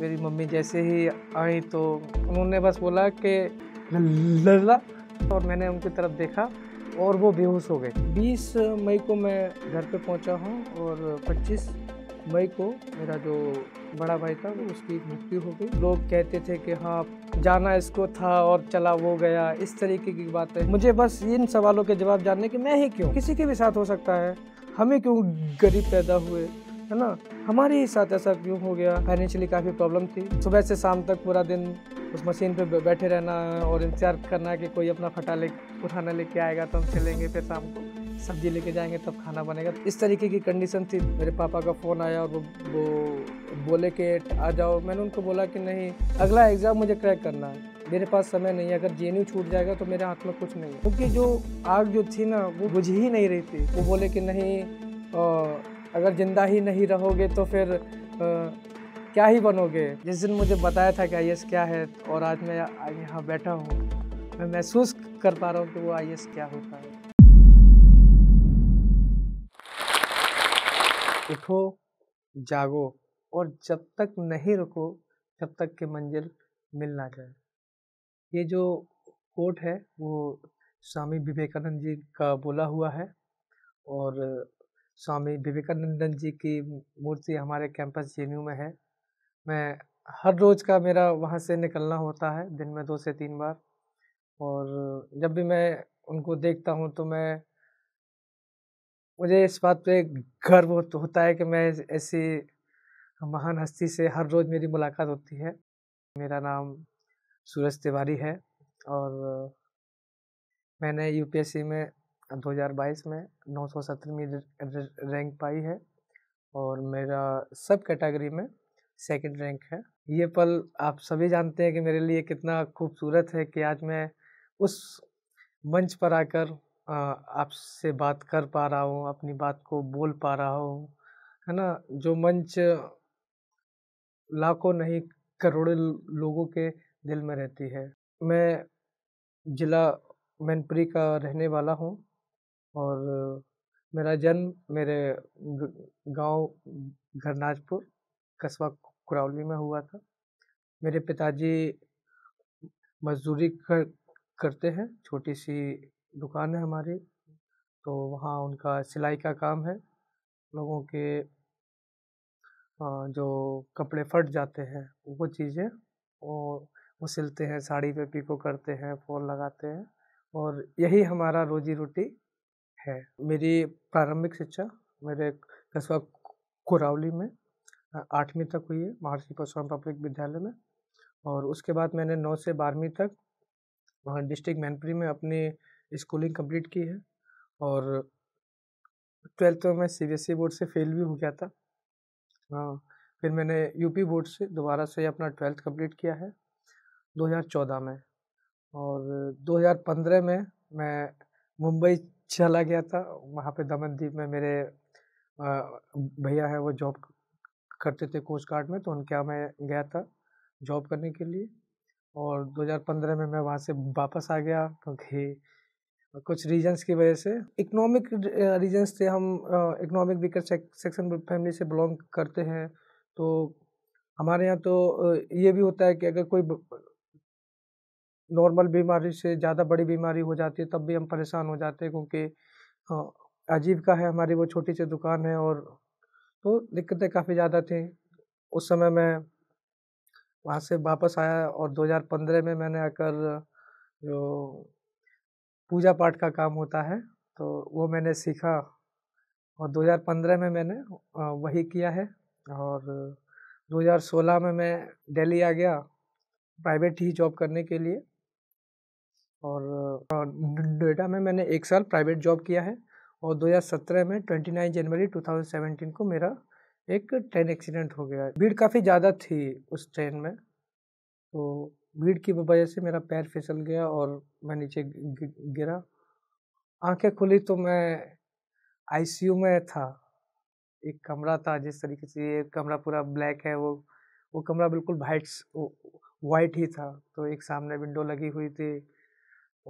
मेरी मम्मी जैसे ही आई तो उन्होंने बस बोला कि लल्ला और मैंने उनकी तरफ देखा और वो बेहोश हो गए 20 मई को मैं घर पे पहुंचा हूँ और 25 मई को मेरा जो बड़ा भाई था वो उसकी मृत्यु हो गई लोग कहते थे कि हाँ जाना इसको था और चला वो गया इस तरीके की बात है मुझे बस इन सवालों के जवाब जानने के मैं ही क्यों किसी के भी साथ हो सकता है हमें क्यों गरीब पैदा हुए है ना हमारे ही साथ ऐसा क्यों हो गया फाइनेंशियली काफ़ी प्रॉब्लम थी सुबह से शाम तक पूरा दिन उस मशीन पे बैठे रहना और इंतजार करना कि कोई अपना फटा ले उठाना लेके आएगा तो हम चलेंगे फिर शाम को सब्जी लेके जाएंगे तब खाना बनेगा इस तरीके की कंडीशन थी मेरे पापा का फ़ोन आया और वो वो बोले कि आ जाओ मैंने उनको बोला कि नहीं अगला एग्ज़ाम मुझे क्रैक करना है मेरे पास समय नहीं है अगर जे छूट जाएगा तो मेरे हाथ में कुछ नहीं है क्योंकि जो आग जो थी ना वो बुझ ही नहीं रही थी वो बोले कि नहीं आ, अगर ज़िंदा ही नहीं रहोगे तो फिर आ, क्या ही बनोगे जिस दिन मुझे बताया था कि आई क्या है और आज मैं यहाँ बैठा हूँ मैं महसूस कर पा रहा हूँ कि वो आई क्या होता है उठो जागो और जब तक नहीं रुको तब तक के मंजिल मिल ना जाए ये जो कोट है वो स्वामी विवेकानंद जी का बोला हुआ है और स्वामी विवेकानंदन जी की मूर्ति हमारे कैंपस जे में है मैं हर रोज़ का मेरा वहाँ से निकलना होता है दिन में दो से तीन बार और जब भी मैं उनको देखता हूँ तो मैं मुझे इस बात पे गर्व होता है कि मैं ऐसी महान हस्ती से हर रोज़ मेरी मुलाकात होती है मेरा नाम सूरज तिवारी है और मैंने यूपीएससी में 2022 में सत्रहवीं रैंक पाई है और मेरा सब कैटेगरी में सेकंड रैंक है ये पल आप सभी जानते हैं कि मेरे लिए कितना खूबसूरत है कि आज मैं उस मंच पर आकर आपसे बात कर पा रहा हूँ अपनी बात को बोल पा रहा हूँ है ना जो मंच लाखों नहीं करोड़ों लोगों के दिल में रहती है मैं जिला मैनपुरी का रहने वाला हूँ और मेरा जन्म मेरे गांव घरनाजपुर कस्बा कुरावली में हुआ था मेरे पिताजी मजदूरी कर, करते हैं छोटी सी दुकान है हमारी तो वहाँ उनका सिलाई का काम है लोगों के जो कपड़े फट जाते हैं वो चीज़ें वो वो सिलते हैं साड़ी पे पीको करते हैं फोन लगाते हैं और यही हमारा रोजी रोटी है मेरी प्रारंभिक शिक्षा मेरे कस्बा कुरावली में आठवीं तक हुई है महर्षि परशुराम पब्लिक विद्यालय में और उसके बाद मैंने नौ से बारहवीं तक डिस्ट्रिक्ट मैनपुरी में अपनी स्कूलिंग कंप्लीट की है और ट्वेल्थ में मैं ई बोर्ड से फेल भी हो गया था हाँ फिर मैंने यूपी बोर्ड से दोबारा से अपना ट्वेल्थ कंप्लीट किया है 2014 में और 2015 में मैं मुंबई चला गया था वहाँ पे द्वीप में मेरे भैया है वो जॉब करते थे कोच गार्ड में तो उनके यहाँ मैं गया था जॉब करने के लिए और 2015 में मैं वहाँ से वापस आ गया क्योंकि कुछ रीजंस की वजह से इकोनॉमिक रीजंस थे हम इकोनॉमिक वीकर सेक्शन फैमिली से बिलोंग करते हैं तो हमारे यहाँ तो ये भी होता है कि अगर कोई नॉर्मल बीमारी से ज़्यादा बड़ी बीमारी हो जाती है तब भी हम परेशान हो जाते हैं क्योंकि हाँ, अजीब का है हमारी वो छोटी सी दुकान है और तो दिक्कतें काफ़ी ज़्यादा थी उस समय मैं वहाँ से वापस आया और 2015 में मैंने आकर जो पूजा पाठ का काम होता है तो वो मैंने सीखा और 2015 में मैंने वही किया है और 2016 में मैं दिल्ली आ गया प्राइवेट ही जॉब करने के लिए और डेटा में मैंने एक साल प्राइवेट जॉब किया है और 2017 में 29 जनवरी 2017 को मेरा एक ट्रेन एक्सीडेंट हो गया भीड़ काफ़ी ज़्यादा थी उस ट्रेन में तो भीड़ की वजह से मेरा पैर फिसल गया और मैं नीचे गिरा आंखें खुली तो मैं आईसीयू में था एक कमरा था जिस तरीके से ये कमरा पूरा ब्लैक है वो वो कमरा बिल्कुल वाइट वाइट ही था तो एक सामने विंडो लगी हुई थी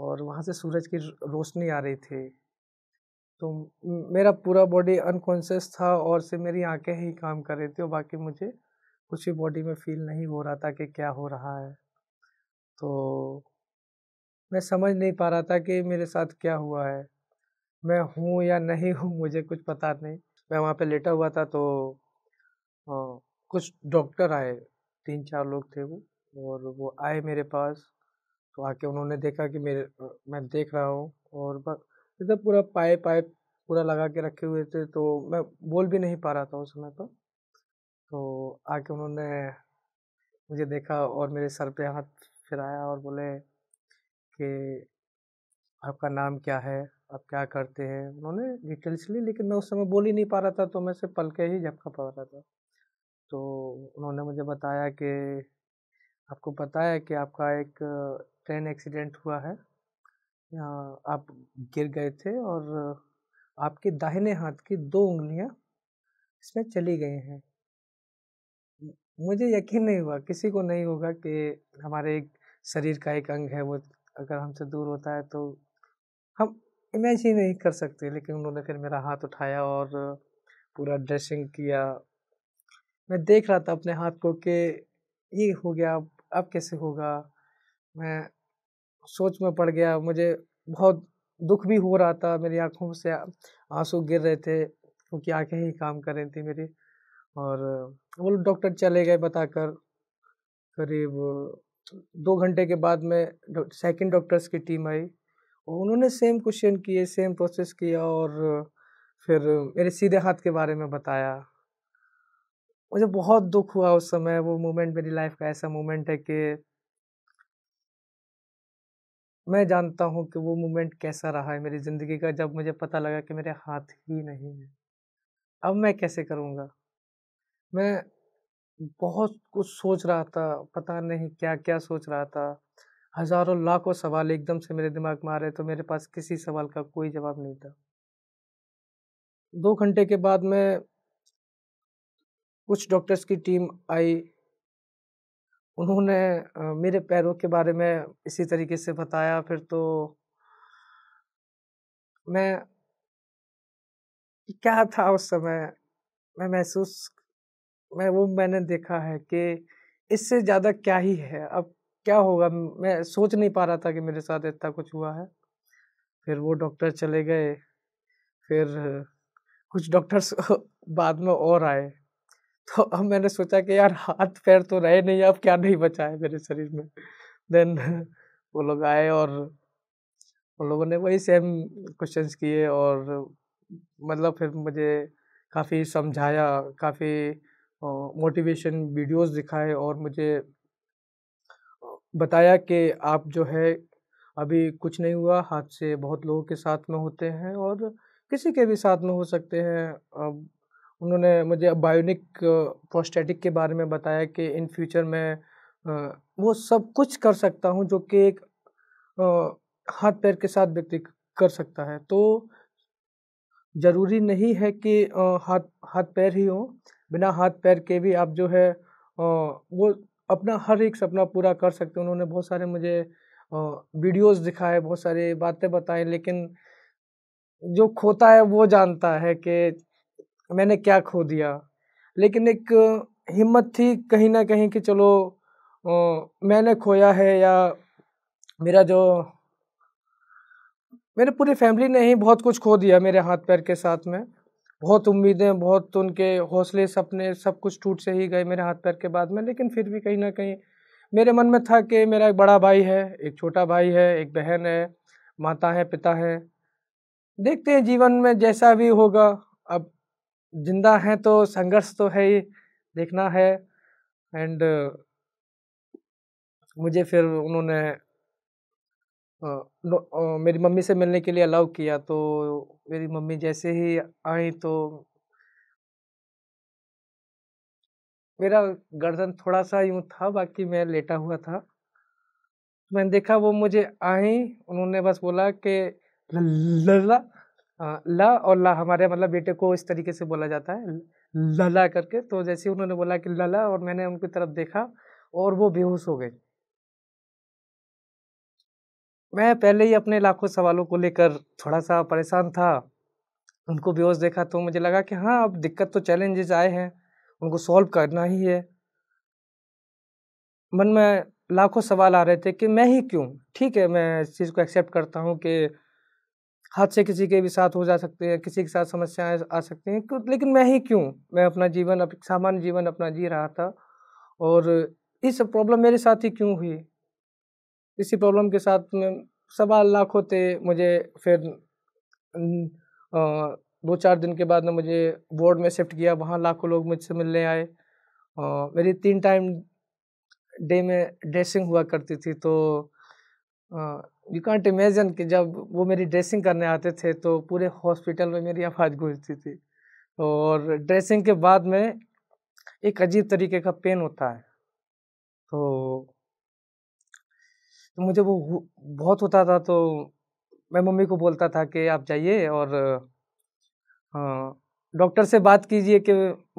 और वहाँ से सूरज की रोशनी आ रही थी तो मेरा पूरा बॉडी अनकॉन्शियस था और से मेरी आंखें ही काम कर रही थी और बाकी मुझे कुछ भी बॉडी में फील नहीं हो रहा था कि क्या हो रहा है तो मैं समझ नहीं पा रहा था कि मेरे साथ क्या हुआ है मैं हूँ या नहीं हूँ मुझे कुछ पता नहीं मैं वहाँ पे लेटा हुआ था तो आ, कुछ डॉक्टर आए तीन चार लोग थे वो और वो आए मेरे पास तो आके उन्होंने देखा कि मेरे मैं देख रहा हूँ और इधर पूरा पाइप पाइप पूरा लगा के रखे हुए थे तो मैं बोल भी नहीं पा रहा था उस समय पर तो आके उन्होंने मुझे देखा और मेरे सर पे हाथ फिराया और बोले कि आपका नाम क्या है आप क्या करते हैं उन्होंने डिटेल्स ली लेकिन मैं उस समय बोल ही नहीं पा रहा था तो मैं सिर्फ पल के ही झपका पा रहा था तो उन्होंने मुझे बताया कि आपको पता है कि आपका एक ट्रेन एक्सीडेंट हुआ है आप गिर गए थे और आपके दाहिने हाथ की दो उंगलियां इसमें चली गई हैं मुझे यकीन नहीं हुआ किसी को नहीं होगा कि हमारे एक शरीर का एक अंग है वो अगर हमसे दूर होता है तो हम इमेज ही नहीं कर सकते लेकिन उन्होंने फिर मेरा हाथ उठाया और पूरा ड्रेसिंग किया मैं देख रहा था अपने हाथ को कि ये हो गया अब अब कैसे होगा मैं सोच में पड़ गया मुझे बहुत दुख भी हो रहा था मेरी आंखों से आंसू गिर रहे थे क्योंकि आंखें ही काम कर रही थी मेरी और वो डॉक्टर चले गए बताकर करीब दो घंटे के बाद में सेकंड डॉक्टर्स की टीम आई और उन्होंने सेम क्वेश्चन किए सेम प्रोसेस किया और फिर मेरे सीधे हाथ के बारे में बताया मुझे बहुत दुख हुआ उस समय वो मोमेंट मेरी लाइफ का ऐसा मोमेंट है कि मैं जानता हूँ कि वो मोमेंट कैसा रहा है मेरी ज़िंदगी का जब मुझे पता लगा कि मेरे हाथ ही नहीं है अब मैं कैसे करूँगा मैं बहुत कुछ सोच रहा था पता नहीं क्या क्या सोच रहा था हज़ारों लाखों सवाल एकदम से मेरे दिमाग में आ रहे तो मेरे पास किसी सवाल का कोई जवाब नहीं था दो घंटे के बाद मैं कुछ डॉक्टर्स की टीम आई उन्होंने मेरे पैरों के बारे में इसी तरीके से बताया फिर तो मैं क्या था उस समय मैं महसूस मैं वो मैंने देखा है कि इससे ज़्यादा क्या ही है अब क्या होगा मैं सोच नहीं पा रहा था कि मेरे साथ इतना कुछ हुआ है फिर वो डॉक्टर चले गए फिर कुछ डॉक्टर्स बाद में और आए तो अब मैंने सोचा कि यार हाथ पैर तो रहे नहीं अब क्या नहीं बचा है मेरे शरीर में देन वो लोग आए और उन लोगों ने वही सेम क्वेश्चंस किए और मतलब फिर मुझे काफ़ी समझाया काफ़ी मोटिवेशन वीडियोस दिखाए और मुझे बताया कि आप जो है अभी कुछ नहीं हुआ हाथ से बहुत लोगों के साथ में होते हैं और किसी के भी साथ में हो सकते हैं अब उन्होंने मुझे बायोनिक प्रोस्टेटिक के बारे में बताया कि इन फ्यूचर मैं वो सब कुछ कर सकता हूँ जो कि एक हाथ पैर के साथ व्यक्ति कर सकता है तो ज़रूरी नहीं है कि हाथ हाथ पैर ही हो बिना हाथ पैर के भी आप जो है वो अपना हर एक सपना पूरा कर सकते हैं उन्होंने बहुत सारे मुझे वीडियोस दिखाए बहुत सारी बातें बताएं लेकिन जो खोता है वो जानता है कि मैंने क्या खो दिया लेकिन एक हिम्मत थी कहीं ना कहीं कि चलो मैंने खोया है या मेरा जो मेरे पूरी फैमिली ने ही बहुत कुछ खो दिया मेरे हाथ पैर के साथ में बहुत उम्मीदें बहुत उनके हौसले सपने सब कुछ टूट से ही गए मेरे हाथ पैर के बाद में लेकिन फिर भी कहीं ना कहीं मेरे मन में था कि मेरा एक बड़ा भाई है एक छोटा भाई है एक बहन है माता है पिता है देखते हैं जीवन में जैसा भी होगा अब जिंदा हैं तो संघर्ष तो है ही देखना है एंड uh, मुझे फिर उन्होंने आ, न, आ, मेरी मम्मी से मिलने के लिए अलाउ किया तो मेरी मम्मी जैसे ही आई तो मेरा गर्दन थोड़ा सा यूं था बाकी मैं लेटा हुआ था मैंने देखा वो मुझे आई उन्होंने बस बोला कि लल्ला ला और ला हमारे मतलब बेटे को इस तरीके से बोला जाता है लला करके तो जैसे उन्होंने बोला कि लला और मैंने उनकी तरफ देखा और वो बेहोश हो गए मैं पहले ही अपने लाखों सवालों को लेकर थोड़ा सा परेशान था उनको बेहोश देखा तो मुझे लगा कि हाँ अब दिक्कत तो चैलेंजेस आए हैं उनको सॉल्व करना ही है मन में लाखों सवाल आ रहे थे कि मैं ही क्यों ठीक है मैं इस चीज़ को एक्सेप्ट करता हूँ कि हादसे किसी के भी साथ हो जा सकते हैं किसी के साथ समस्याएं आ सकती हैं क्यों लेकिन मैं ही क्यों मैं अपना जीवन अप, सामान्य जीवन अपना जी रहा था और इस प्रॉब्लम मेरे साथ ही क्यों हुई इसी प्रॉब्लम के साथ में सवाल लाखों थे मुझे फिर दो चार दिन के बाद में मुझे वार्ड में शिफ्ट किया वहाँ लाखों लोग मुझसे मिलने आए मेरी तीन टाइम डे में ड्रेसिंग हुआ करती थी तो आ, यू कॉन्ट इमेजन कि जब वो मेरी ड्रेसिंग करने आते थे तो पूरे हॉस्पिटल में मेरी आवाज़ गूंजती थी और ड्रेसिंग के बाद में एक अजीब तरीके का पेन होता है तो, तो मुझे वो बहुत होता था तो मैं मम्मी को बोलता था कि आप जाइए और डॉक्टर हाँ, से बात कीजिए कि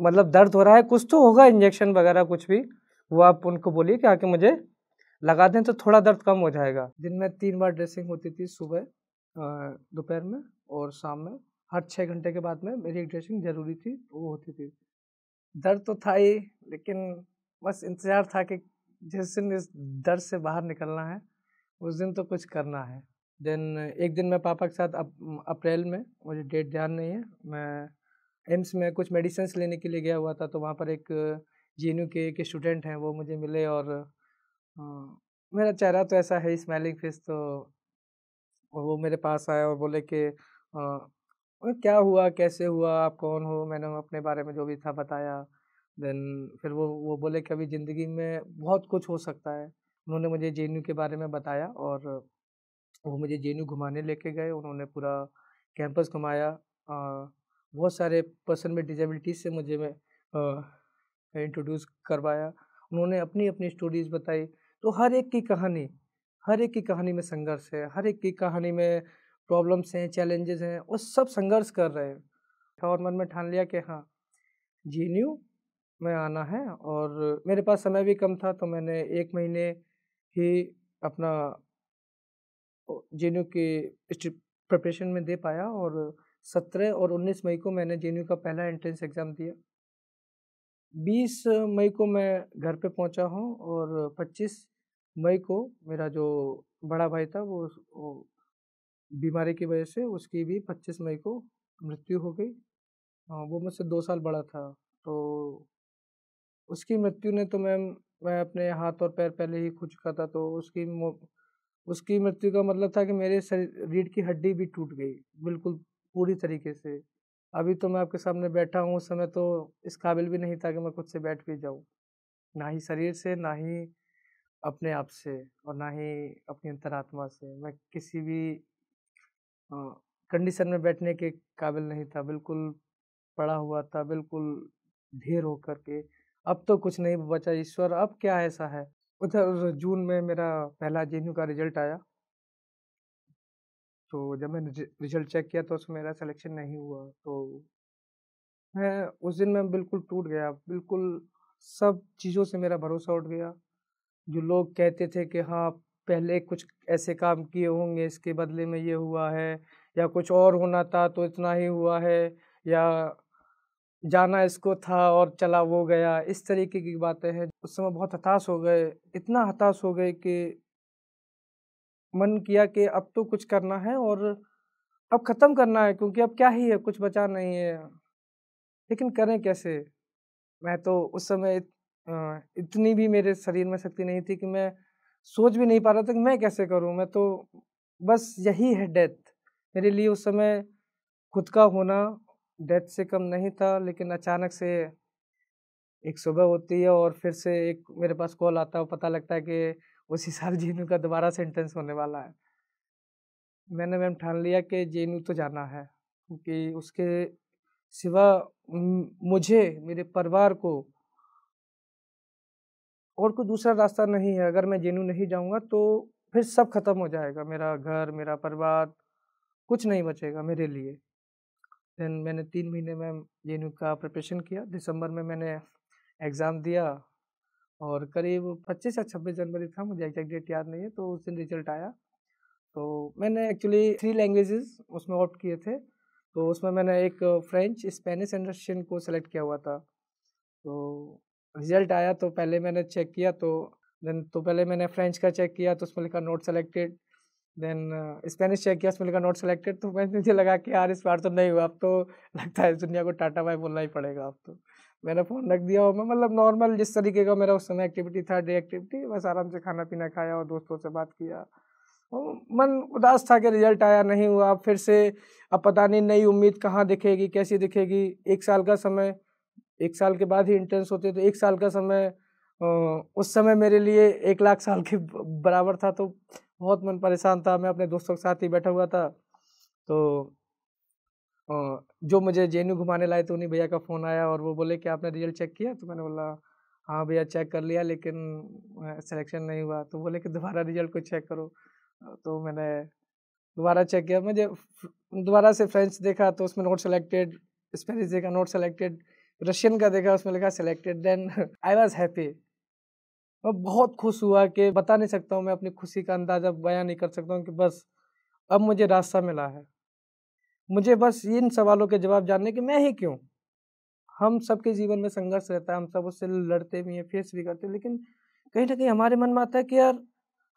मतलब दर्द हो रहा है कुछ तो होगा इंजेक्शन वगैरह कुछ भी वो आप उनको बोलिए कि आके मुझे लगा दें तो थोड़ा दर्द कम हो जाएगा दिन में तीन बार ड्रेसिंग होती थी सुबह दोपहर में और शाम में हर छः घंटे के बाद में मेरी एक ड्रेसिंग ज़रूरी थी वो होती थी दर्द तो था ही लेकिन बस इंतज़ार था कि जिस दिन इस दर्द से बाहर निकलना है उस दिन तो कुछ करना है देन एक दिन मैं पापा के साथ अप, अप्रैल में मुझे डेट ध्यान नहीं है मैं एम्स में कुछ मेडिसिन लेने के लिए गया हुआ था तो वहाँ पर एक जे के एक स्टूडेंट हैं वो मुझे मिले और हाँ, मेरा चेहरा तो ऐसा है स्मेलिंग फेस तो और वो मेरे पास आया और बोले कि क्या हुआ कैसे हुआ आप कौन हो मैंने अपने बारे में जो भी था बताया देन फिर वो वो बोले कि अभी ज़िंदगी में बहुत कुछ हो सकता है उन्होंने मुझे जे के बारे में बताया और वो मुझे जे घुमाने लेके गए उन्होंने पूरा कैंपस घुमाया बहुत सारे पर्सन में डिजेबिलिटीज से मुझे मैं इंट्रोड्यूस करवाया उन्होंने अपनी अपनी स्टोरीज बताई तो हर एक की कहानी हर एक की कहानी में संघर्ष है हर एक की कहानी में प्रॉब्लम्स हैं चैलेंजेस हैं वो सब संघर्ष कर रहे हैं अच्छा, और मन में ठान लिया कि हाँ जी न्यू में आना है और मेरे पास समय भी कम था तो मैंने एक महीने ही अपना जे की प्रिपरेशन में दे पाया और सत्रह और उन्नीस मई को मैंने जे का पहला एंट्रेंस एग्ज़ाम दिया बीस मई को मैं घर पे पहुंचा हूँ और पच्चीस मई को मेरा जो बड़ा भाई था वो, वो बीमारी की वजह से उसकी भी पच्चीस मई को मृत्यु हो गई वो मुझसे दो साल बड़ा था तो उसकी मृत्यु ने तो मैम मैं अपने हाथ और पैर पहले ही खो चुका था तो उसकी उसकी मृत्यु का मतलब था कि मेरे शरीर रीढ़ की हड्डी भी टूट गई बिल्कुल पूरी तरीके से अभी तो मैं आपके सामने बैठा हूँ उस समय तो इस काबिल भी नहीं था कि मैं खुद से बैठ भी जाऊँ ना ही शरीर से ना ही अपने आप से और ना ही अपनी अंतरात्मा से मैं किसी भी कंडीशन में बैठने के काबिल नहीं था बिल्कुल पड़ा हुआ था बिल्कुल ढेर होकर के अब तो कुछ नहीं बचा ईश्वर अब क्या ऐसा है उधर जून में मेरा पहला जे का रिजल्ट आया तो जब मैं रिजल्ट चेक किया तो उसमें मेरा सिलेक्शन नहीं हुआ तो मैं उस दिन मैं बिल्कुल टूट गया बिल्कुल सब चीज़ों से मेरा भरोसा उठ गया जो लोग कहते थे कि हाँ पहले कुछ ऐसे काम किए होंगे इसके बदले में ये हुआ है या कुछ और होना था तो इतना ही हुआ है या जाना इसको था और चला वो गया इस तरीके की बातें हैं उस समय बहुत हताश हो गए इतना हताश हो गए कि मन किया कि अब तो कुछ करना है और अब ख़त्म करना है क्योंकि अब क्या ही है कुछ बचा नहीं है लेकिन करें कैसे मैं तो उस समय इतनी भी मेरे शरीर में शक्ति नहीं थी कि मैं सोच भी नहीं पा रहा था कि मैं कैसे करूं मैं तो बस यही है डेथ मेरे लिए उस समय खुद का होना डेथ से कम नहीं था लेकिन अचानक से एक सुबह होती है और फिर से एक मेरे पास कॉल आता है पता लगता है कि उसी साल जे का दोबारा सेंटेंस होने वाला है मैंने मैम ठान लिया कि जे तो जाना है क्योंकि उसके सिवा मुझे मेरे परिवार को और कोई दूसरा रास्ता नहीं है अगर मैं जे नहीं जाऊँगा तो फिर सब खत्म हो जाएगा मेरा घर मेरा परिवार कुछ नहीं बचेगा मेरे लिए देन मैंने तीन महीने में जे का प्रिपरेशन किया दिसंबर में मैंने एग्ज़ाम दिया और करीब 25 या 26 जनवरी था मुझे एग्जैक्ट डेट याद नहीं है तो उस दिन रिजल्ट आया तो मैंने एक्चुअली थ्री लैंग्वेजेस उसमें ऑप्ट किए थे तो उसमें मैंने एक फ्रेंच स्पेनिश एंड रशियन को सेलेक्ट किया हुआ था तो रिजल्ट आया तो पहले मैंने चेक किया तो देन तो पहले मैंने फ्रेंच का चेक किया तो उसमें लिखा not selected then Spanish check किया उसमें लिखा नोट सेलेक्टेड तो मैंने मुझे लगा कि यार इस बार तो नहीं हुआ अब तो लगता है दुनिया को टाटा बाय बोलना ही पड़ेगा अब तो मैंने फ़ोन रख दिया और मैं मतलब नॉर्मल जिस तरीके का मेरा उस समय एक्टिविटी था डे एक्टिविटी बस आराम से खाना पीना खाया और दोस्तों से बात किया मन उदास था कि रिजल्ट आया नहीं हुआ फिर से अब पता नहीं नई उम्मीद कहाँ दिखेगी कैसी दिखेगी एक साल का समय एक साल के बाद ही इंट्रेंस होते तो एक साल का समय उस समय मेरे लिए एक लाख साल के बराबर था तो बहुत मन परेशान था मैं अपने दोस्तों के साथ ही बैठा हुआ था तो जो मुझे जे घुमाने लाए तो उन्हीं भैया का फ़ोन आया और वो बोले कि आपने रिजल्ट चेक किया तो मैंने बोला हाँ भैया चेक कर लिया लेकिन सिलेक्शन नहीं हुआ तो बोले कि दोबारा रिजल्ट को चेक करो तो मैंने दोबारा चेक किया मुझे दोबारा से फ्रेंच देखा तो उसमें नोट सेलेक्टेड स्पेनिश देखा नोट सेलेक्टेड रशियन का देखा उसमें लिखा selected then I was happy मैं बहुत खुश हुआ कि बता नहीं सकता हूँ मैं अपनी खुशी का अंदाज़ा बयां नहीं कर सकता हूँ कि बस अब मुझे रास्ता मिला है मुझे बस इन सवालों के जवाब जानने कि मैं ही क्यों हम सबके जीवन में संघर्ष रहता है हम सब उससे लड़ते भी हैं फेस भी करते हैं लेकिन कहीं ना कहीं हमारे मन में आता है कि यार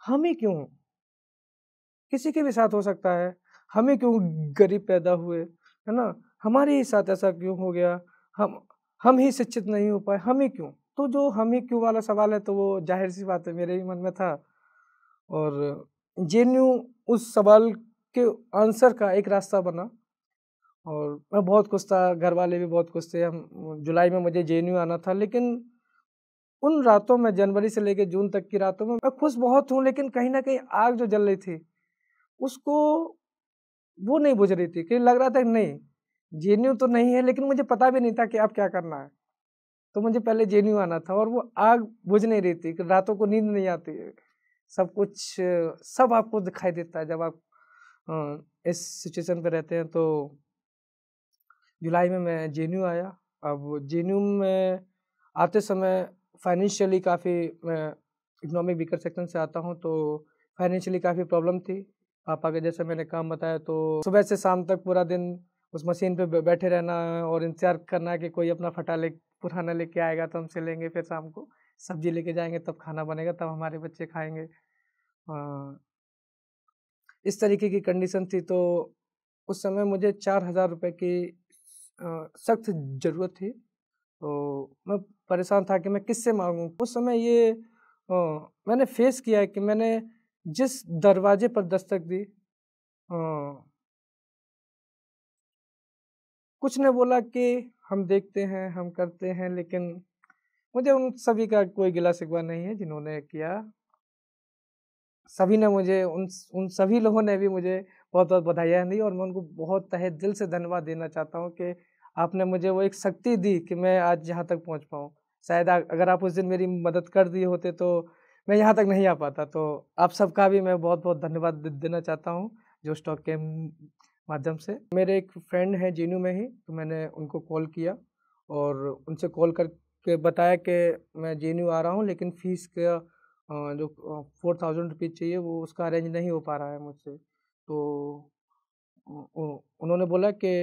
हम ही क्यों किसी के भी साथ हो सकता है हम ही क्यों गरीब पैदा हुए है ना हमारे ही साथ ऐसा क्यों हो गया हम हम ही शिक्षित नहीं हो पाए हम ही क्यों तो जो हम ही क्यों वाला सवाल है तो वो जाहिर सी बात है मेरे ही मन में था और जे उस सवाल के आंसर का एक रास्ता बना और मैं बहुत खुश था घर वाले भी बहुत खुश थे हम जुलाई में मुझे जे आना था लेकिन उन रातों में जनवरी से लेकर जून तक की रातों में मैं खुश बहुत हूँ लेकिन कहीं ना कहीं आग जो जल रही थी उसको वो नहीं बुझ रही थी कहीं लग रहा था नहीं जे तो नहीं है लेकिन मुझे पता भी नहीं था कि अब क्या करना है तो मुझे पहले जे आना था और वो आग बुझ नहीं रही थी रातों को नींद नहीं आती है सब कुछ सब आपको दिखाई देता है जब आप इस सिचुएशन पर रहते हैं तो जुलाई में मैं जे आया अब जे में आते समय फाइनेंशियली काफ़ी मैं इकनॉमिक वीकर सेक्शन से आता हूँ तो फाइनेंशियली काफ़ी प्रॉब्लम थी पापा के जैसे मैंने काम बताया तो सुबह से शाम तक पूरा दिन उस मशीन पे बैठे रहना और इंतजार करना कि कोई अपना फटा ले पुराना लेके आएगा तो हमसे लेंगे फिर शाम को सब्जी लेके जाएंगे तब खाना बनेगा तब हमारे बच्चे खाएंगे हाँ। इस तरीके की कंडीशन थी तो उस समय मुझे चार हज़ार रुपये की सख्त ज़रूरत थी तो मैं परेशान था कि मैं किससे मांगूं उस समय ये मैंने फेस किया कि मैंने जिस दरवाजे पर दस्तक दी कुछ ने बोला कि हम देखते हैं हम करते हैं लेकिन मुझे उन सभी का कोई गिला शिकवा नहीं है जिन्होंने किया सभी ने मुझे उन उन सभी लोगों ने भी मुझे बहुत बहुत बधाइयाँ दी और मैं उनको बहुत तहे दिल से धन्यवाद देना चाहता हूँ कि आपने मुझे वो एक शक्ति दी कि मैं आज यहाँ तक पहुँच पाऊँ शायद अगर आप उस दिन मेरी मदद कर दिए होते तो मैं यहाँ तक नहीं आ पाता तो आप सबका भी मैं बहुत बहुत धन्यवाद देना चाहता हूँ जो स्टॉक के माध्यम से मेरे एक फ्रेंड हैं जीनू में ही तो मैंने उनको कॉल किया और उनसे कॉल करके बताया कि मैं जेन्यू आ रहा हूँ लेकिन फ़ीस का जो फोर थाउजेंड रुपीज़ चाहिए वो उसका अरेंज नहीं हो पा रहा है मुझसे तो उन्होंने बोला कि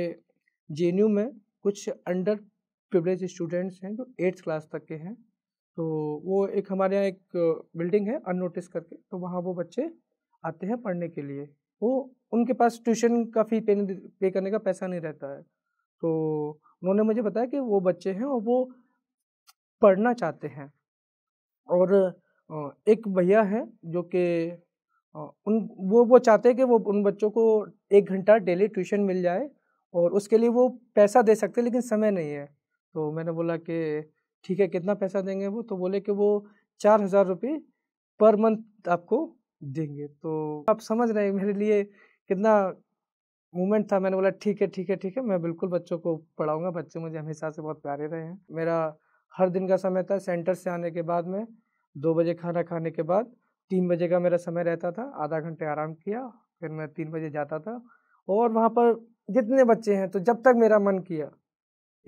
जे में कुछ अंडर प्रिवलेज स्टूडेंट्स हैं जो एट्थ क्लास तक के हैं तो वो एक हमारे यहाँ एक बिल्डिंग है अननोटिस करके तो वहाँ वो बच्चे आते हैं पढ़ने के लिए वो उनके पास ट्यूशन का फ़ी पे पे करने का पैसा नहीं रहता है तो उन्होंने मुझे बताया कि वो बच्चे हैं और वो पढ़ना चाहते हैं और एक भैया है जो कि हाँ, उन वो वो चाहते हैं कि वो उन बच्चों को एक घंटा डेली ट्यूशन मिल जाए और उसके लिए वो पैसा दे सकते लेकिन समय नहीं है तो मैंने बोला कि ठीक है कितना पैसा देंगे वो तो बोले कि वो चार हज़ार रुपये पर मंथ आपको देंगे तो आप समझ रहे हैं मेरे लिए कितना मूवमेंट था मैंने बोला ठीक है ठीक है ठीक है मैं बिल्कुल बच्चों को पढ़ाऊँगा बच्चे मुझे हमेशा से बहुत प्यारे रहे हैं मेरा हर दिन का समय था सेंटर से आने के बाद में दो बजे खाना खाने के बाद तीन बजे का मेरा समय रहता था आधा घंटे आराम किया फिर मैं तीन बजे जाता था और वहाँ पर जितने बच्चे हैं तो जब तक मेरा मन किया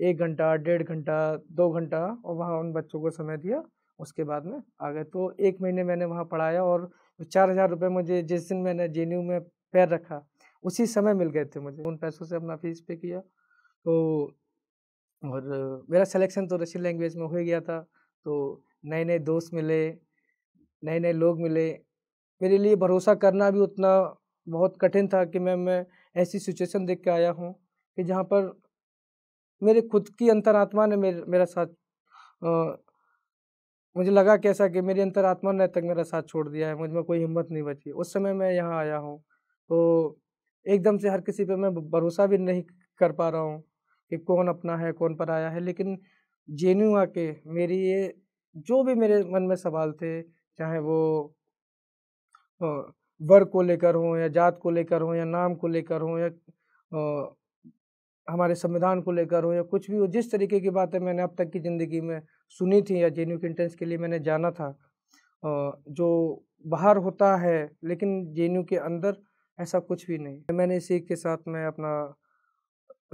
एक घंटा डेढ़ घंटा दो घंटा और वहाँ उन बच्चों को समय दिया उसके बाद में आ गए तो एक महीने मैंने वहाँ पढ़ाया और चार हज़ार रुपये मुझे जिस दिन मैंने जे में पैर रखा उसी समय मिल गए थे मुझे उन पैसों से अपना फीस पे किया तो और मेरा सिलेक्शन तो रशियन लैंग्वेज में हो गया था तो नए नए दोस्त मिले नए नए लोग मिले मेरे लिए भरोसा करना भी उतना बहुत कठिन था कि मैं मैं ऐसी सिचुएशन देख के आया हूँ कि जहाँ पर मेरे खुद की अंतरात्मा ने मेरे मेरा साथ आ, मुझे लगा कैसा कि मेरी अंतरात्मा ने तक मेरा साथ छोड़ दिया है मुझ में कोई हिम्मत नहीं बची उस समय मैं यहाँ आया हूँ तो एकदम से हर किसी पे मैं भरोसा भी नहीं कर पा रहा हूँ कि कौन अपना है कौन पर आया है लेकिन जेन्यू आके मेरी ये जो भी मेरे मन में सवाल थे चाहे वो वर्ग को लेकर हों या जात को लेकर हों या नाम को लेकर हों या हमारे संविधान को लेकर हो या कुछ भी हो जिस तरीके की बातें मैंने अब तक की ज़िंदगी में सुनी थी या जे के इंट्रेंस के लिए मैंने जाना था जो बाहर होता है लेकिन जे के अंदर ऐसा कुछ भी नहीं मैंने इसी के साथ मैं अपना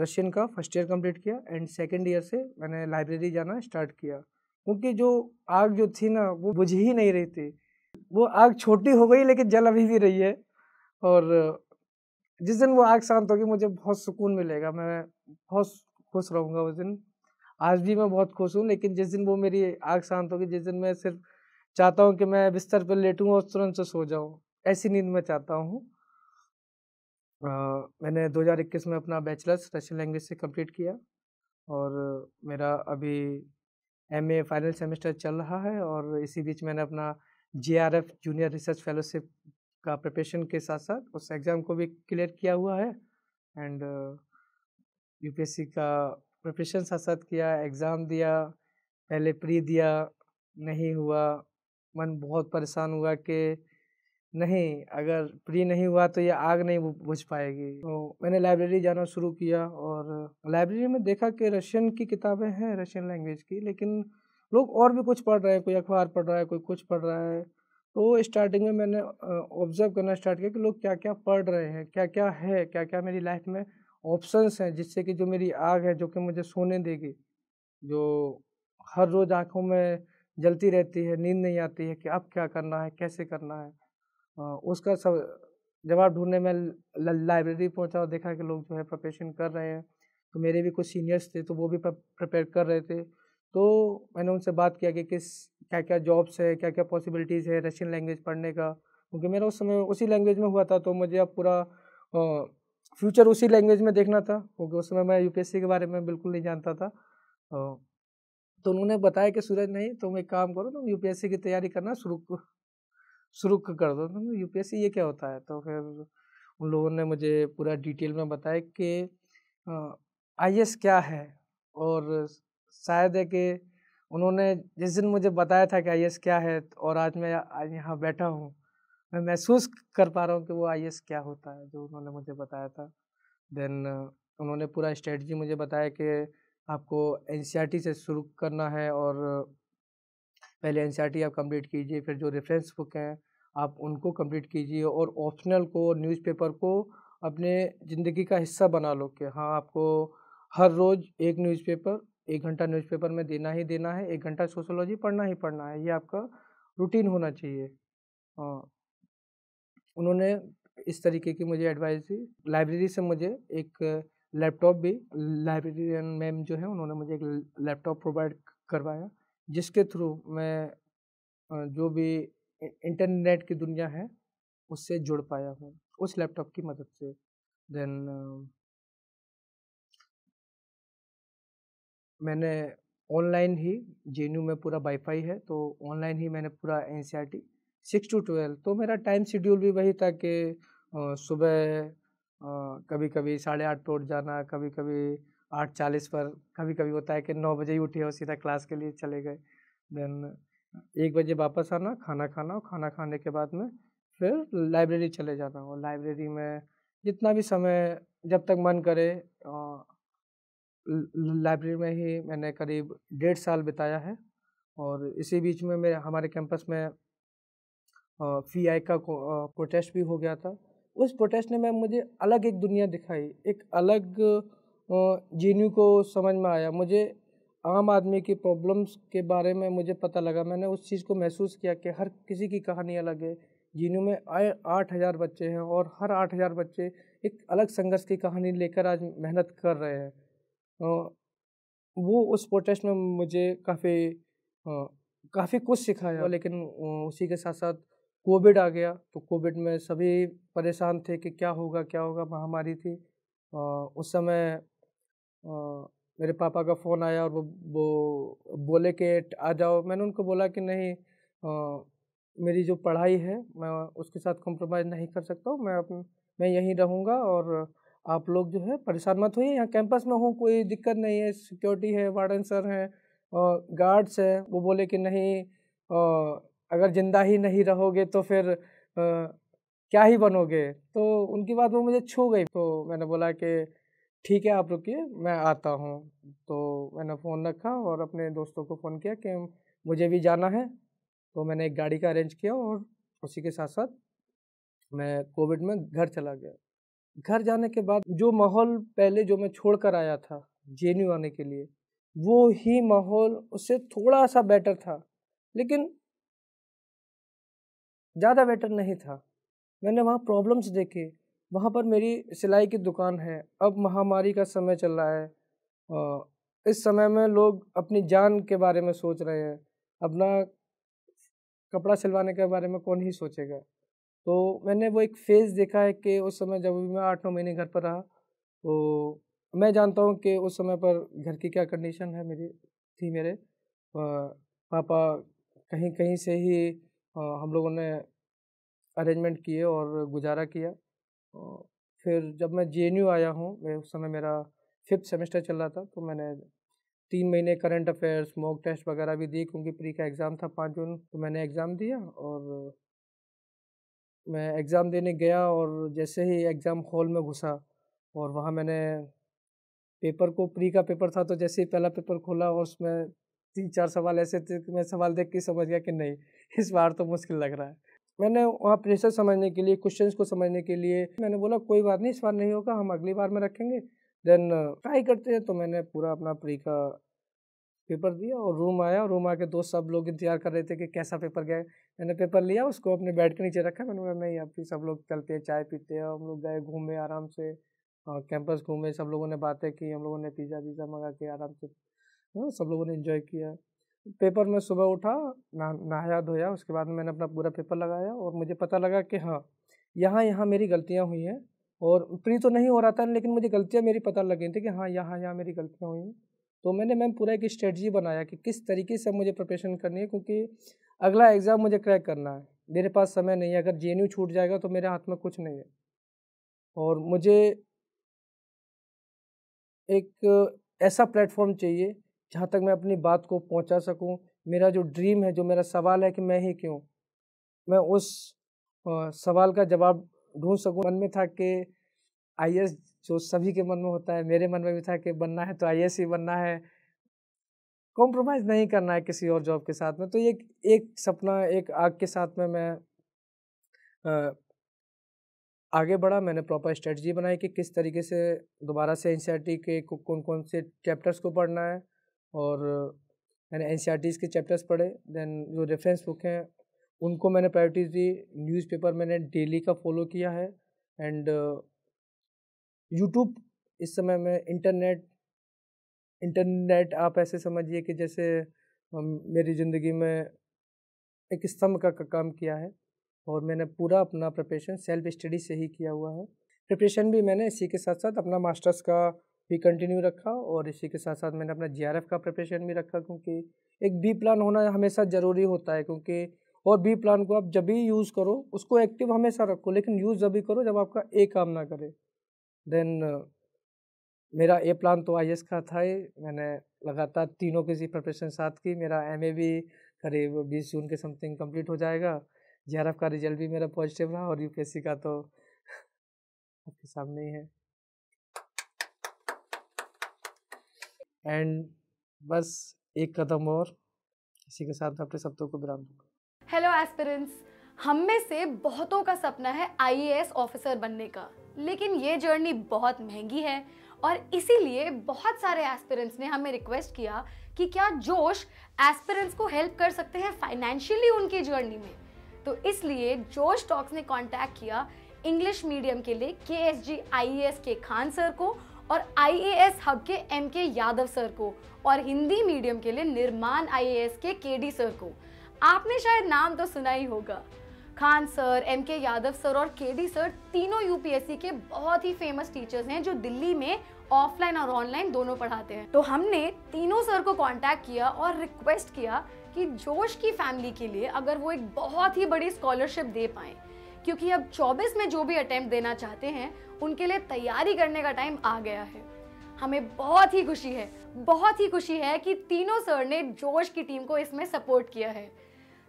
रशियन का फर्स्ट ईयर कंप्लीट किया एंड सेकंड ईयर से मैंने लाइब्रेरी जाना स्टार्ट किया क्योंकि जो आग जो थी ना वो बुझ ही नहीं रही थी वो आग छोटी हो गई लेकिन जल अभी भी रही है और जिस दिन वो आग शांत होगी मुझे बहुत सुकून मिलेगा मैं बहुत खुश रहूँगा उस दिन आज भी मैं बहुत खुश हूँ लेकिन जिस दिन वो मेरी आग शांत होगी जिस दिन मैं सिर्फ चाहता हूँ कि मैं बिस्तर पर लेटूँ और तुरंत से सो जाऊँ ऐसी नींद मैं चाहता हूँ मैंने 2021 में अपना बैचलर्स रशियन लैंग्वेज से कंप्लीट किया और मेरा अभी एमए फाइनल सेमेस्टर चल रहा है और इसी बीच मैंने अपना जेआरएफ जूनियर रिसर्च फेलोशिप का प्रिपरेशन के साथ साथ उस एग्ज़ाम को भी क्लियर किया हुआ है एंड यूपीएससी uh, का प्रिपरेशन साथ साथ किया एग्ज़ाम दिया पहले प्री दिया नहीं हुआ मन बहुत परेशान हुआ कि नहीं अगर प्री नहीं हुआ तो ये आग नहीं बुझ पाएगी तो मैंने लाइब्रेरी जाना शुरू किया और लाइब्रेरी में देखा कि रशियन की किताबें हैं रशियन लैंग्वेज की लेकिन लोग और भी कुछ पढ़ रहे हैं कोई अखबार पढ़ रहा है कोई कुछ पढ़ रहा है तो स्टार्टिंग में मैंने ऑब्जर्व करना स्टार्ट किया कि लोग क्या क्या पढ़ रहे हैं क्या क्या है क्या क्या मेरी लाइफ में ऑप्शंस हैं जिससे कि जो मेरी आग है जो कि मुझे सोने देगी जो हर रोज़ आँखों में जलती रहती है नींद नहीं आती है कि अब क्या करना है कैसे करना है उसका सब जवाब ढूंढने में लाइब्रेरी पहुंचा और देखा कि लोग जो है प्रपेशन कर रहे हैं तो मेरे भी कुछ सीनियर्स थे तो वो भी प्रपेयर कर रहे थे तो मैंने उनसे बात किया कि किस क्या क्या जॉब्स है क्या क्या पॉसिबिलिटीज़ है रशियन लैंग्वेज पढ़ने का क्योंकि मेरा उस समय उसी लैंग्वेज में हुआ था तो मुझे अब पूरा फ्यूचर उसी लैंग्वेज में देखना था क्योंकि उस समय मैं यूपीएससी के बारे में बिल्कुल नहीं जानता था तो उन्होंने बताया कि सूरज नहीं तुम एक काम करो तुम यूपीएससी की तैयारी करना शुरू शुरू कर दो तो यूपीएससी ये क्या होता है तो फिर उन लोगों ने मुझे पूरा डिटेल में बताया कि आई क्या है और शायद है कि उन्होंने जिस दिन मुझे बताया था कि आई क्या है और आज मैं यहाँ बैठा हूँ मैं महसूस कर पा रहा हूँ कि वो आई क्या होता है जो उन्होंने मुझे बताया था देन उन्होंने पूरा स्ट्रेटजी मुझे बताया कि आपको एन से शुरू करना है और पहले एन आप कंप्लीट कीजिए फिर जो रेफरेंस बुक हैं आप उनको कंप्लीट कीजिए और ऑप्शनल को न्यूज़पेपर को अपने ज़िंदगी का हिस्सा बना लो कि हाँ आपको हर रोज़ एक न्यूज़पेपर एक घंटा न्यूज़पेपर में देना ही देना है एक घंटा सोशोलॉजी पढ़ना ही पढ़ना है ये आपका रूटीन होना चाहिए हाँ उन्होंने इस तरीके की मुझे एडवाइस दी लाइब्रेरी से मुझे एक लैपटॉप भी लाइब्रेरियन मैम जो है उन्होंने मुझे एक लैपटॉप प्रोवाइड करवाया जिसके थ्रू मैं जो भी इंटरनेट की दुनिया है उससे जुड़ पाया हूँ उस लैपटॉप की मदद से देन मैंने ऑनलाइन ही जे में पूरा वाईफाई है तो ऑनलाइन ही मैंने पूरा N C R T six to twelve तो मेरा टाइम शेड्यूल भी वही था कि सुबह कभी कभी साढ़े आठ पर उठ जाना कभी कभी आठ चालीस पर कभी कभी होता है कि नौ बजे ही उठे और सीधा क्लास के लिए चले गए देन एक बजे वापस आना खाना खाना और खाना खाने के बाद में फिर लाइब्रेरी चले जाना और लाइब्रेरी में जितना भी समय जब तक मन करे लाइब्रेरी में ही मैंने करीब डेढ़ साल बिताया है और इसी बीच में मेरे हमारे कैंपस में फी आई का प्रोटेस्ट भी हो गया था उस प्रोटेस्ट ने मैं मुझे अलग एक दुनिया दिखाई एक अलग जे को समझ में आया मुझे आम आदमी की प्रॉब्लम्स के बारे में मुझे पता लगा मैंने उस चीज़ को महसूस किया कि हर किसी की कहानी अलग है जिनू में आए आठ हज़ार बच्चे हैं और हर आठ हज़ार बच्चे एक अलग संघर्ष की कहानी लेकर आज मेहनत कर रहे हैं वो उस प्रोटेस्ट में मुझे काफ़ी काफ़ी कुछ सिखाया लेकिन उसी के साथ साथ कोविड आ गया तो कोविड में सभी परेशान थे कि क्या होगा क्या होगा महामारी थी उस समय मेरे पापा का फ़ोन आया और वो वो बोले कि आ जाओ मैंने उनको बोला कि नहीं आ, मेरी जो पढ़ाई है मैं उसके साथ कॉम्प्रोमाइज़ नहीं कर सकता हूँ मैं मैं यहीं रहूँगा और आप लोग जो है परेशान मत होइए यहाँ कैंपस में हूँ कोई दिक्कत नहीं है सिक्योरिटी है वार्डन सर हैं और गार्ड्स हैं वो बोले कि नहीं आ, अगर ज़िंदा ही नहीं रहोगे तो फिर आ, क्या ही बनोगे तो उनकी बात वो मुझे छू गई तो मैंने बोला कि ठीक है आप रुकिए मैं आता हूँ तो मैंने फ़ोन रखा और अपने दोस्तों को फ़ोन किया कि मुझे भी जाना है तो मैंने एक गाड़ी का अरेंज किया और उसी के साथ साथ मैं कोविड में घर चला गया घर जाने के बाद जो माहौल पहले जो मैं छोड़ कर आया था जे आने के लिए वो ही माहौल उससे थोड़ा सा बेटर था लेकिन ज़्यादा बेटर नहीं था मैंने वहाँ प्रॉब्लम्स देखे वहाँ पर मेरी सिलाई की दुकान है अब महामारी का समय चल रहा है इस समय में लोग अपनी जान के बारे में सोच रहे हैं अपना कपड़ा सिलवाने के बारे में कौन ही सोचेगा तो मैंने वो एक फेज़ देखा है कि उस समय जब मैं आठ नौ महीने घर पर रहा तो मैं जानता हूँ कि उस समय पर घर की क्या कंडीशन है मेरी थी मेरे पापा कहीं कहीं से ही हम लोगों ने अरेंजमेंट किए और गुजारा किया फिर जब मैं जे आया हूँ उस समय मेरा फिफ्थ सेमेस्टर चल रहा था तो मैंने तीन महीने करंट अफेयर्स मॉक टेस्ट वगैरह भी दी क्योंकि प्री का एग्ज़ाम था पाँच जून तो मैंने एग्ज़ाम दिया और मैं एग्ज़ाम देने गया और जैसे ही एग्ज़ाम हॉल में घुसा और वहाँ मैंने पेपर को प्री का पेपर था तो जैसे ही पहला पेपर खोला और उसमें तीन चार सवाल ऐसे थे कि मैं सवाल देख के समझ गया कि नहीं इस बार तो मुश्किल लग रहा है मैंने वहाँ प्रेशर समझने के लिए क्वेश्चंस को समझने के लिए मैंने बोला कोई बात नहीं इस बार नहीं होगा हम अगली बार में रखेंगे देन ट्राई करते हैं तो मैंने पूरा अपना प्री का पेपर दिया और रूम आया रूम आके दोस्त सब लोग इंतजार कर रहे थे कि कैसा पेपर गया मैंने पेपर लिया उसको अपने बेड के नीचे रखा मैंने बोला नहीं अब सब लोग चलते हैं चाय पीते हैं हम लोग गए घूमे आराम से कैंपस घूमे सब लोगों ने बातें की हम लोगों ने पिज़्ज़ा वीज़ा मंगा के आराम से हाँ, सब लोगों ने इन्जॉय किया पेपर में सुबह उठा ना नहाया धोया उसके बाद मैंने अपना पूरा पेपर लगाया और मुझे पता लगा कि हाँ यहाँ यहाँ मेरी गलतियाँ हुई हैं और प्रिंट तो नहीं हो रहा था लेकिन मुझे गलतियाँ मेरी पता लग गई थी कि हाँ यहाँ यहाँ मेरी गलतियाँ हुई हैं तो मैंने मैम पूरा एक स्ट्रेटजी बनाया कि किस तरीके से मुझे प्रिपरेशन करनी है क्योंकि अगला एग्ज़ाम मुझे क्रैक करना है मेरे पास समय नहीं है अगर जे छूट जाएगा तो मेरे हाथ में कुछ नहीं है और मुझे एक ऐसा प्लेटफॉर्म चाहिए जहाँ तक मैं अपनी बात को पहुँचा सकूँ मेरा जो ड्रीम है जो मेरा सवाल है कि मैं ही क्यों मैं उस सवाल का जवाब ढूंढ सकूँ मन में था कि आई जो सभी के मन में होता है मेरे मन में भी था कि बनना है तो आई ही बनना है कॉम्प्रोमाइज़ नहीं करना है किसी और जॉब के साथ में तो ये एक सपना एक आग के साथ में मैं आ, आगे बढ़ा मैंने प्रॉपर स्ट्रेटजी बनाई कि किस तरीके से दोबारा से एन के कौन कौन से चैप्टर्स को पढ़ना है और मैंने एन e के चैप्टर्स पढ़े दैन जो रेफरेंस बुक हैं उनको मैंने प्रायोरिटीज़ दी न्यूज़पेपर मैंने डेली का फॉलो किया है एंड यूट्यूब इस समय में इंटरनेट इंटरनेट आप ऐसे समझिए कि जैसे मेरी ज़िंदगी में एक स्तंभ का, का काम किया है और मैंने पूरा अपना प्रिपरेशन सेल्फ स्टडी से ही किया हुआ है प्रिपरेशन भी मैंने इसी के साथ साथ अपना मास्टर्स का भी कंटिन्यू रखा और इसी के साथ साथ मैंने अपना जीआरएफ का प्रिपरेशन भी रखा क्योंकि एक बी प्लान होना हमेशा ज़रूरी होता है क्योंकि और बी प्लान को आप जब भी यूज़ करो उसको एक्टिव हमेशा रखो लेकिन यूज़ जब भी करो जब आपका ए काम ना करे देन मेरा ए प्लान तो आई का था ही मैंने लगातार तीनों सी प्रिपरेशन साथ की मेरा एम भी करीब बीस जून के समथिंग कंप्लीट हो जाएगा जे का रिजल्ट भी मेरा पॉजिटिव रहा और यू का तो आपके सामने ही है एंड बस एक कदम और इसी के साथ अपने शब्दों को विराम दूंगा हेलो एस्पिरेंट्स हम में से बहुतों का सपना है आईएएस ऑफिसर बनने का लेकिन ये जर्नी बहुत महंगी है और इसीलिए बहुत सारे एस्पिरेंट्स ने हमें रिक्वेस्ट किया कि क्या जोश एस्पिरेंट्स को हेल्प कर सकते हैं फाइनेंशियली उनकी जर्नी में तो इसलिए जोश टॉक्स ने कांटेक्ट किया इंग्लिश मीडियम के लिए के एस जी आई एस के खान सर को और आईएएस हब के एम के यादव सर को और हिंदी मीडियम के लिए निर्माण आईएएस के केडी सर को आपने शायद नाम तो सुना ही होगा खान सर एम के यादव सर और के डी सर तीनों यूपीएससी के बहुत ही फेमस टीचर्स हैं जो दिल्ली में ऑफलाइन और ऑनलाइन दोनों पढ़ाते हैं तो हमने तीनों सर को कांटेक्ट किया और रिक्वेस्ट किया कि जोश की फैमिली के लिए अगर वो एक बहुत ही बड़ी स्कॉलरशिप दे पाएँ क्योंकि अब 24 में जो भी अटैम्प्ट देना चाहते हैं उनके लिए तैयारी करने का टाइम आ गया है हमें बहुत ही खुशी है बहुत ही खुशी है कि तीनों सर ने जोश की टीम को इसमें सपोर्ट किया है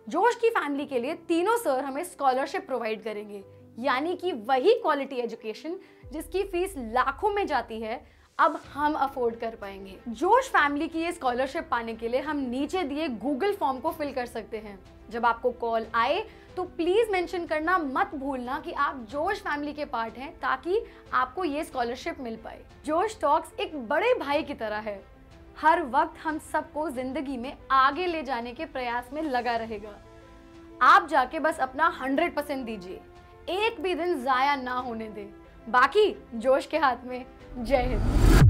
जोश की फैमिली के लिए तीनों सर हमें स्कॉलरशिप प्रोवाइड करेंगे यानी कि वही क्वालिटी एजुकेशन जिसकी फीस लाखों में जाती है अब हम अफोर्ड कर पाएंगे जोश फैमिली की ये स्कॉलरशिप पाने के लिए हम नीचे दिए गूगल फॉर्म को फिल कर सकते हैं जब आपको कॉल आए तो प्लीज़ मेंशन करना मत भूलना कि आप जोश फैमिली के पार्ट हैं ताकि आपको ये स्कॉलरशिप मिल पाए जोश टॉक्स एक बड़े भाई की तरह है हर वक्त हम सबको ज़िंदगी में आगे ले जाने के प्रयास में लगा रहेगा आप जाके बस अपना हंड्रेड परसेंट दीजिए एक भी दिन ज़ाया ना होने दे बाकी जोश के हाथ में जय हिंद